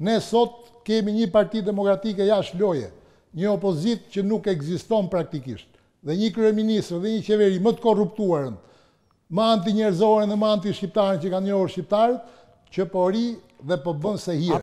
Ne sot kemi një parti demokratike jashtë loje, një opozit që nuk eksiston praktikisht, dhe një kryeministër dhe një qeveri më të korruptuarën, më anti njerëzorën dhe më anti shqiptarën që kanë njërë shqiptarët, që po ri dhe po bën se hirë.